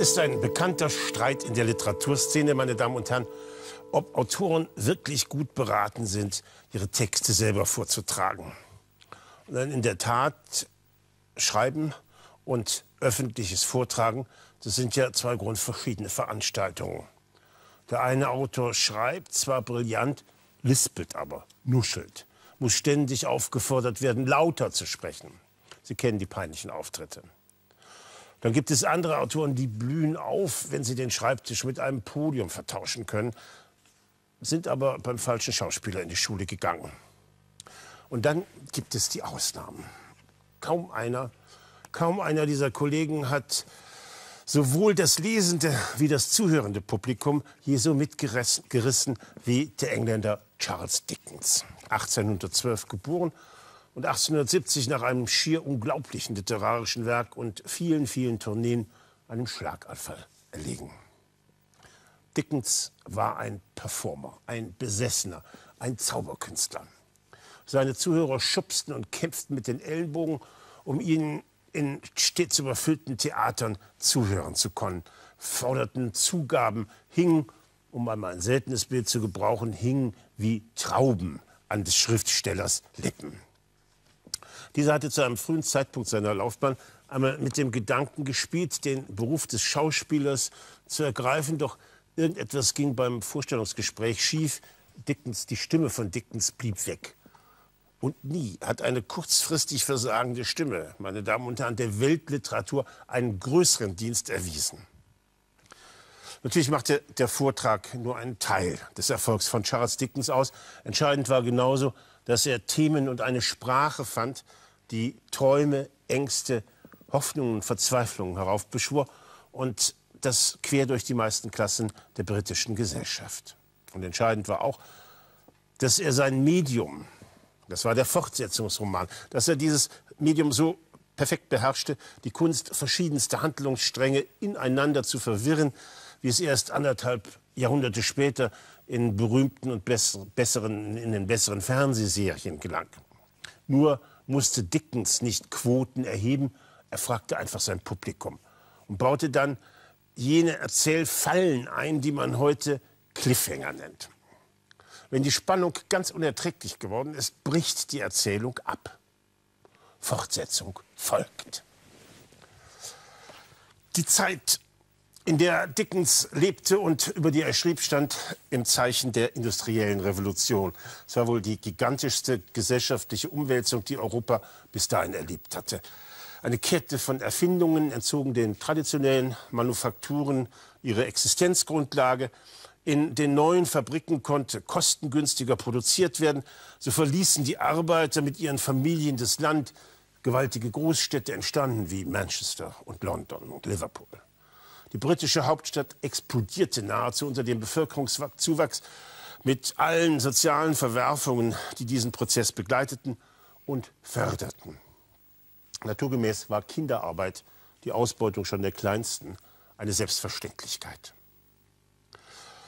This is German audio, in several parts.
Es ist ein bekannter Streit in der Literaturszene, meine Damen und Herren, ob Autoren wirklich gut beraten sind, ihre Texte selber vorzutragen. Und dann in der Tat schreiben und öffentliches Vortragen, das sind ja zwei grundverschiedene Veranstaltungen. Der eine Autor schreibt zwar brillant, lispelt aber, nuschelt, muss ständig aufgefordert werden, lauter zu sprechen. Sie kennen die peinlichen Auftritte. Dann gibt es andere Autoren, die blühen auf, wenn sie den Schreibtisch mit einem Podium vertauschen können, sind aber beim falschen Schauspieler in die Schule gegangen. Und dann gibt es die Ausnahmen. Kaum einer, kaum einer dieser Kollegen hat sowohl das lesende wie das zuhörende Publikum je so mitgerissen wie der Engländer Charles Dickens. 1812 geboren, und 1870 nach einem schier unglaublichen literarischen Werk und vielen, vielen Tourneen einem Schlaganfall erlegen. Dickens war ein Performer, ein Besessener, ein Zauberkünstler. Seine Zuhörer schubsten und kämpften mit den Ellenbogen, um ihnen in stets überfüllten Theatern zuhören zu können, forderten Zugaben, hingen, um einmal ein seltenes Bild zu gebrauchen, hingen wie Trauben an des Schriftstellers Lippen. Dieser hatte zu einem frühen Zeitpunkt seiner Laufbahn einmal mit dem Gedanken gespielt, den Beruf des Schauspielers zu ergreifen. Doch irgendetwas ging beim Vorstellungsgespräch schief. Dickens, die Stimme von Dickens blieb weg. Und nie hat eine kurzfristig versagende Stimme, meine Damen und Herren, der Weltliteratur einen größeren Dienst erwiesen. Natürlich machte der Vortrag nur einen Teil des Erfolgs von Charles Dickens aus. Entscheidend war genauso, dass er Themen und eine Sprache fand, die Träume, Ängste, Hoffnungen und Verzweiflungen heraufbeschwor und das quer durch die meisten Klassen der britischen Gesellschaft. Und entscheidend war auch, dass er sein Medium, das war der Fortsetzungsroman, dass er dieses Medium so perfekt beherrschte, die Kunst verschiedenste Handlungsstränge ineinander zu verwirren, wie es erst anderthalb Jahrhunderte später in berühmten und besseren, in den besseren Fernsehserien gelang. Nur musste Dickens nicht Quoten erheben, er fragte einfach sein Publikum und baute dann jene Erzählfallen ein, die man heute Cliffhanger nennt. Wenn die Spannung ganz unerträglich geworden ist, bricht die Erzählung ab. Fortsetzung folgt. Die Zeit in der Dickens lebte und über die er schrieb, stand im Zeichen der industriellen Revolution. Es war wohl die gigantischste gesellschaftliche Umwälzung, die Europa bis dahin erlebt hatte. Eine Kette von Erfindungen entzogen den traditionellen Manufakturen ihre Existenzgrundlage. In den neuen Fabriken konnte kostengünstiger produziert werden. So verließen die Arbeiter mit ihren Familien das Land. Gewaltige Großstädte entstanden wie Manchester und London und Liverpool. Die britische Hauptstadt explodierte nahezu unter dem Bevölkerungszuwachs mit allen sozialen Verwerfungen, die diesen Prozess begleiteten und förderten. Naturgemäß war Kinderarbeit, die Ausbeutung schon der kleinsten, eine Selbstverständlichkeit.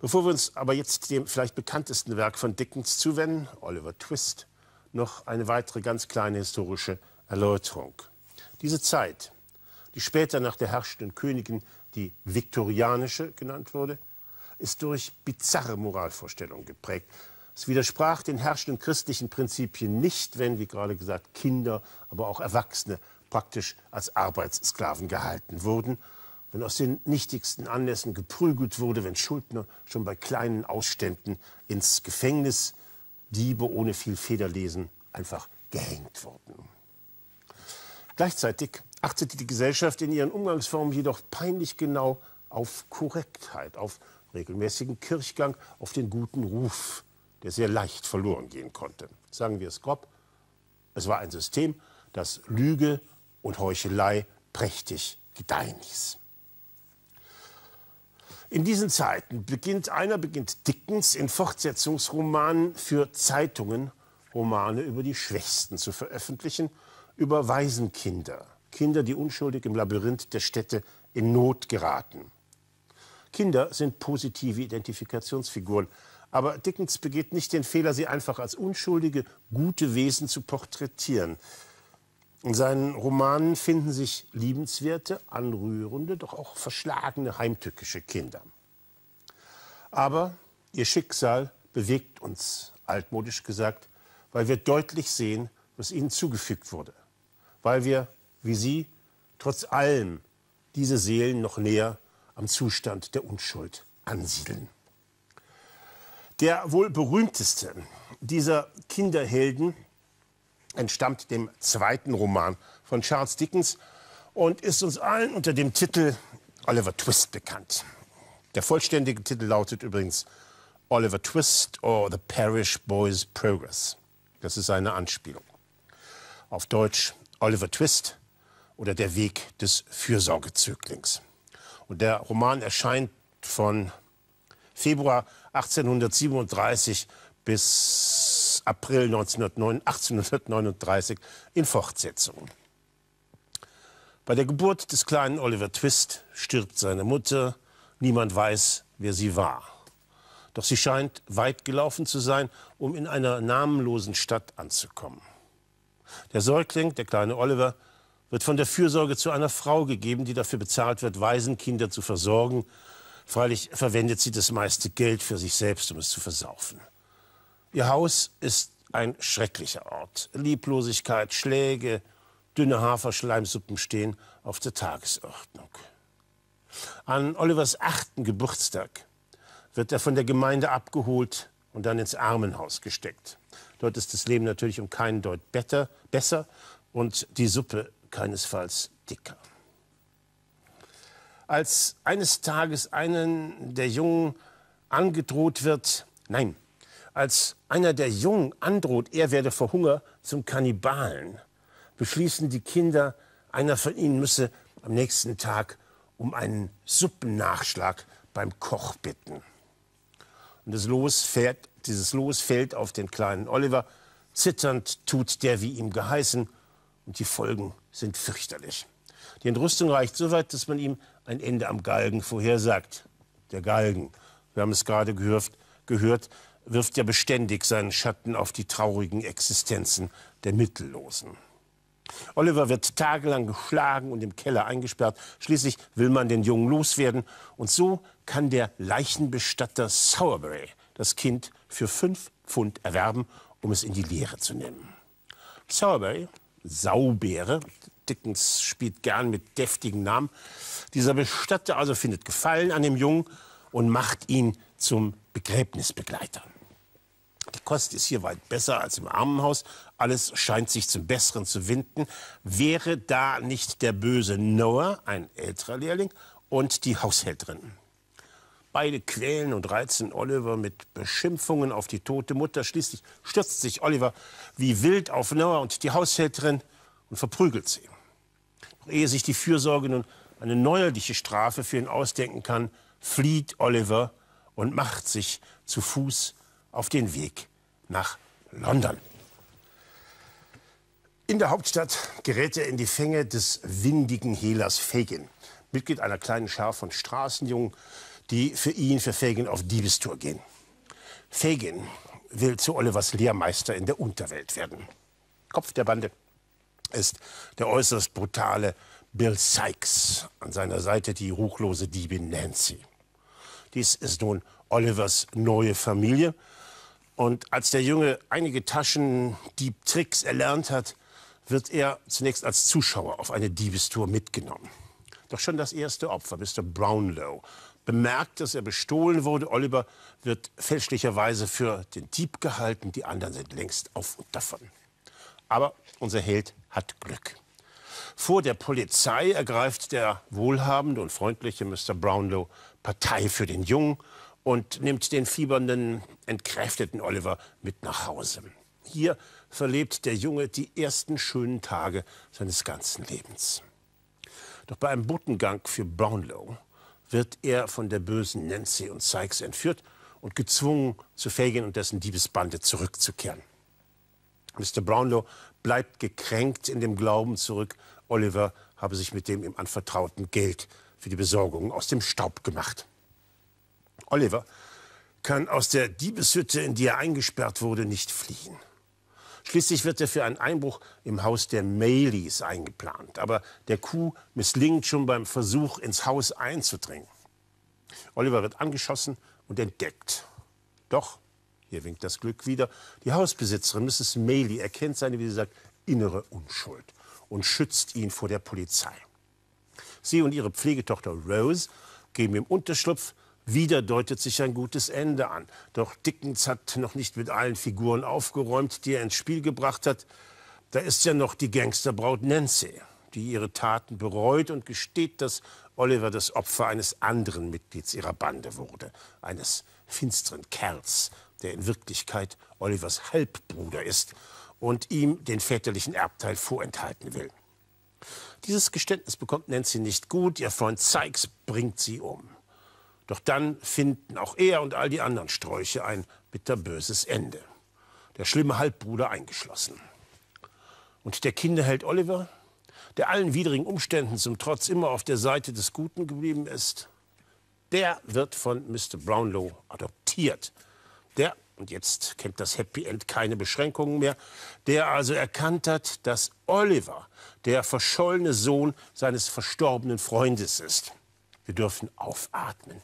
Bevor wir uns aber jetzt dem vielleicht bekanntesten Werk von Dickens zuwenden, Oliver Twist, noch eine weitere ganz kleine historische Erläuterung. Diese Zeit, die später nach der herrschenden Königin die viktorianische genannt wurde, ist durch bizarre Moralvorstellungen geprägt. Es widersprach den herrschenden christlichen Prinzipien nicht, wenn, wie gerade gesagt, Kinder, aber auch Erwachsene praktisch als Arbeitssklaven gehalten wurden, wenn aus den nichtigsten Anlässen geprügelt wurde, wenn Schuldner schon bei kleinen Ausständen ins Gefängnis, Diebe ohne viel Federlesen einfach gehängt wurden. Gleichzeitig achtete die Gesellschaft in ihren Umgangsformen jedoch peinlich genau auf Korrektheit, auf regelmäßigen Kirchgang, auf den guten Ruf, der sehr leicht verloren gehen konnte. Sagen wir es grob, es war ein System, das Lüge und Heuchelei prächtig gedeihen ließ. In diesen Zeiten beginnt einer beginnt Dickens in Fortsetzungsromanen für Zeitungen Romane über die Schwächsten zu veröffentlichen, über Waisenkinder, Kinder, die unschuldig im Labyrinth der Städte in Not geraten. Kinder sind positive Identifikationsfiguren. Aber Dickens begeht nicht den Fehler, sie einfach als unschuldige, gute Wesen zu porträtieren. In seinen Romanen finden sich liebenswerte, anrührende, doch auch verschlagene, heimtückische Kinder. Aber ihr Schicksal bewegt uns, altmodisch gesagt, weil wir deutlich sehen, was ihnen zugefügt wurde, weil wir wie Sie trotz allem diese Seelen noch näher am Zustand der Unschuld ansiedeln. Der wohl berühmteste dieser Kinderhelden entstammt dem zweiten Roman von Charles Dickens und ist uns allen unter dem Titel Oliver Twist bekannt. Der vollständige Titel lautet übrigens Oliver Twist or The Parish Boy's Progress. Das ist eine Anspielung. Auf Deutsch Oliver Twist, oder Der Weg des Fürsorgezöglings. Und der Roman erscheint von Februar 1837 bis April 1839 in Fortsetzungen. Bei der Geburt des kleinen Oliver Twist stirbt seine Mutter. Niemand weiß, wer sie war. Doch sie scheint weit gelaufen zu sein, um in einer namenlosen Stadt anzukommen. Der Säugling, der kleine Oliver, wird von der Fürsorge zu einer Frau gegeben, die dafür bezahlt wird, Waisenkinder zu versorgen. Freilich verwendet sie das meiste Geld für sich selbst, um es zu versaufen. Ihr Haus ist ein schrecklicher Ort. Lieblosigkeit, Schläge, dünne Haferschleimsuppen stehen auf der Tagesordnung. An Olivers achten Geburtstag wird er von der Gemeinde abgeholt und dann ins Armenhaus gesteckt. Dort ist das Leben natürlich um keinen Deut besser und die Suppe keinesfalls dicker. Als eines Tages einen der Jungen angedroht wird, nein, als einer der Jungen androht, er werde vor Hunger zum Kannibalen, beschließen die Kinder, einer von ihnen müsse am nächsten Tag um einen Suppennachschlag beim Koch bitten. Und das Los fährt, dieses Los fällt auf den kleinen Oliver. Zitternd tut der, wie ihm geheißen, und die Folgen sind fürchterlich. Die Entrüstung reicht so weit, dass man ihm ein Ende am Galgen vorhersagt. Der Galgen, wir haben es gerade gehört, gehört, wirft ja beständig seinen Schatten auf die traurigen Existenzen der Mittellosen. Oliver wird tagelang geschlagen und im Keller eingesperrt. Schließlich will man den Jungen loswerden. Und so kann der Leichenbestatter Sowerberry das Kind für fünf Pfund erwerben, um es in die Lehre zu nehmen. Sowerberry Saubeere. Dickens spielt gern mit deftigen Namen. Dieser Bestatter also findet Gefallen an dem Jungen und macht ihn zum Begräbnisbegleiter. Die Kost ist hier weit besser als im Armenhaus. Alles scheint sich zum Besseren zu winden. Wäre da nicht der böse Noah, ein älterer Lehrling, und die Haushälterin. Beide quälen und reizen Oliver mit Beschimpfungen auf die tote Mutter. Schließlich stürzt sich Oliver wie wild auf Noah und die Haushälterin und verprügelt sie. Doch ehe sich die Fürsorge nun eine neuerliche Strafe für ihn ausdenken kann, flieht Oliver und macht sich zu Fuß auf den Weg nach London. In der Hauptstadt gerät er in die Fänge des windigen Hehlers Fagin, Mitglied einer kleinen Schar von Straßenjungen, die für ihn, für Fagin auf Diebestour gehen. Fagin will zu Olivers Lehrmeister in der Unterwelt werden. Kopf der Bande ist der äußerst brutale Bill Sykes, an seiner Seite die ruchlose Diebin Nancy. Dies ist nun Olivers neue Familie. Und als der Junge einige Taschendieb-Tricks erlernt hat, wird er zunächst als Zuschauer auf eine Diebestour mitgenommen. Doch schon das erste Opfer, Mr. Brownlow, bemerkt, dass er bestohlen wurde. Oliver wird fälschlicherweise für den Dieb gehalten. Die anderen sind längst auf und davon. Aber unser Held hat Glück. Vor der Polizei ergreift der wohlhabende und freundliche Mr. Brownlow Partei für den Jungen und nimmt den fiebernden, entkräfteten Oliver mit nach Hause. Hier verlebt der Junge die ersten schönen Tage seines ganzen Lebens. Doch bei einem Buttengang für Brownlow wird er von der bösen Nancy und Sykes entführt und gezwungen, zu Fagin und dessen Diebesbande zurückzukehren. Mr. Brownlow bleibt gekränkt in dem Glauben zurück, Oliver habe sich mit dem ihm anvertrauten Geld für die Besorgung aus dem Staub gemacht. Oliver kann aus der Diebeshütte, in die er eingesperrt wurde, nicht fliehen. Schließlich wird er für einen Einbruch im Haus der Maileys eingeplant. Aber der Coup misslingt schon beim Versuch, ins Haus einzudringen. Oliver wird angeschossen und entdeckt. Doch, hier winkt das Glück wieder, die Hausbesitzerin Mrs. Mailey erkennt seine, wie sie sagt, innere Unschuld und schützt ihn vor der Polizei. Sie und ihre Pflegetochter Rose geben ihm Unterschlupf, wieder deutet sich ein gutes Ende an. Doch Dickens hat noch nicht mit allen Figuren aufgeräumt, die er ins Spiel gebracht hat. Da ist ja noch die Gangsterbraut Nancy, die ihre Taten bereut und gesteht, dass Oliver das Opfer eines anderen Mitglieds ihrer Bande wurde. Eines finsteren Kerls, der in Wirklichkeit Olivers Halbbruder ist und ihm den väterlichen Erbteil vorenthalten will. Dieses Geständnis bekommt Nancy nicht gut. Ihr Freund Sykes bringt sie um. Doch dann finden auch er und all die anderen Sträuche ein bitterböses Ende. Der schlimme Halbbruder eingeschlossen. Und der Kinderheld Oliver, der allen widrigen Umständen zum Trotz immer auf der Seite des Guten geblieben ist, der wird von Mr. Brownlow adoptiert. Der, und jetzt kennt das Happy End keine Beschränkungen mehr, der also erkannt hat, dass Oliver der verschollene Sohn seines verstorbenen Freundes ist. Wir dürfen aufatmen.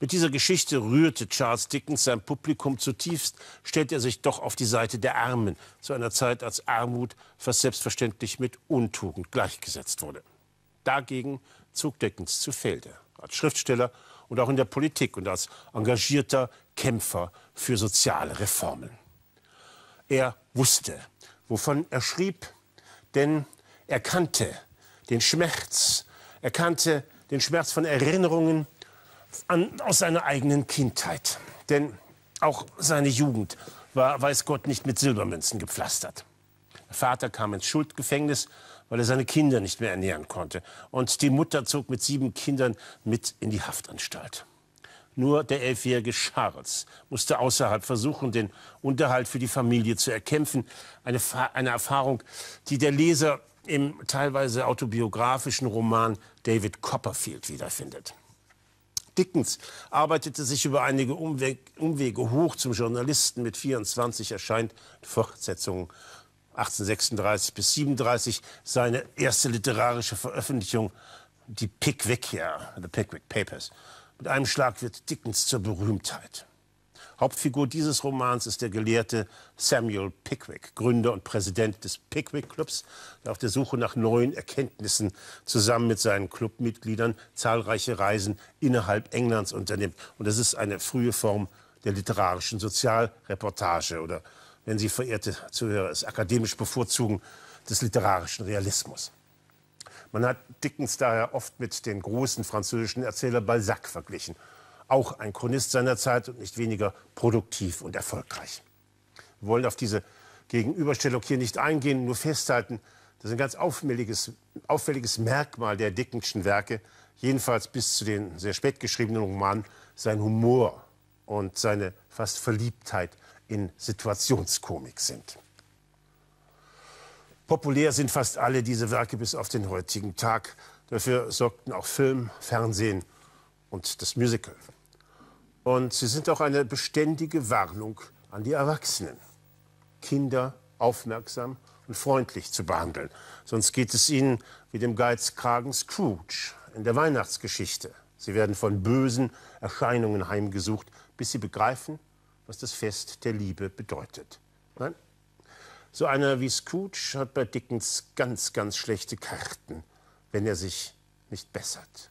Mit dieser Geschichte rührte Charles Dickens sein Publikum zutiefst, stellte er sich doch auf die Seite der Armen, zu einer Zeit, als Armut fast selbstverständlich mit Untugend gleichgesetzt wurde. Dagegen zog Dickens zu Felde, als Schriftsteller und auch in der Politik und als engagierter Kämpfer für soziale Reformen. Er wusste, wovon er schrieb, denn er kannte den Schmerz, er kannte den Schmerz von Erinnerungen an, aus seiner eigenen Kindheit. Denn auch seine Jugend war, weiß Gott, nicht mit Silbermünzen gepflastert. Der Vater kam ins Schuldgefängnis, weil er seine Kinder nicht mehr ernähren konnte. Und die Mutter zog mit sieben Kindern mit in die Haftanstalt. Nur der elfjährige Charles musste außerhalb versuchen, den Unterhalt für die Familie zu erkämpfen. Eine, eine Erfahrung, die der Leser im teilweise autobiografischen Roman David Copperfield wiederfindet. Dickens arbeitete sich über einige Umweg, Umwege hoch zum Journalisten. Mit 24 erscheint Fortsetzung 1836 bis 37 seine erste literarische Veröffentlichung, die Pickwickia, The Pickwick Papers. Mit einem Schlag wird Dickens zur Berühmtheit. Hauptfigur dieses Romans ist der Gelehrte Samuel Pickwick, Gründer und Präsident des Pickwick Clubs, der auf der Suche nach neuen Erkenntnissen zusammen mit seinen Clubmitgliedern zahlreiche Reisen innerhalb Englands unternimmt. Und das ist eine frühe Form der literarischen Sozialreportage oder, wenn Sie, verehrte Zuhörer, es akademisch bevorzugen, des literarischen Realismus. Man hat Dickens daher oft mit dem großen französischen Erzähler Balzac verglichen auch ein Chronist seiner Zeit und nicht weniger produktiv und erfolgreich. Wir wollen auf diese Gegenüberstellung hier nicht eingehen, nur festhalten, dass ein ganz auffälliges, auffälliges Merkmal der Dickenschen Werke, jedenfalls bis zu den sehr spät geschriebenen Romanen, sein Humor und seine fast Verliebtheit in Situationskomik sind. Populär sind fast alle diese Werke bis auf den heutigen Tag. Dafür sorgten auch Film, Fernsehen und das Musical. Und sie sind auch eine beständige Warnung an die Erwachsenen, Kinder aufmerksam und freundlich zu behandeln. Sonst geht es ihnen wie dem Geizkragen Scrooge in der Weihnachtsgeschichte. Sie werden von bösen Erscheinungen heimgesucht, bis sie begreifen, was das Fest der Liebe bedeutet. Nein, so einer wie Scrooge hat bei Dickens ganz, ganz schlechte Karten, wenn er sich nicht bessert.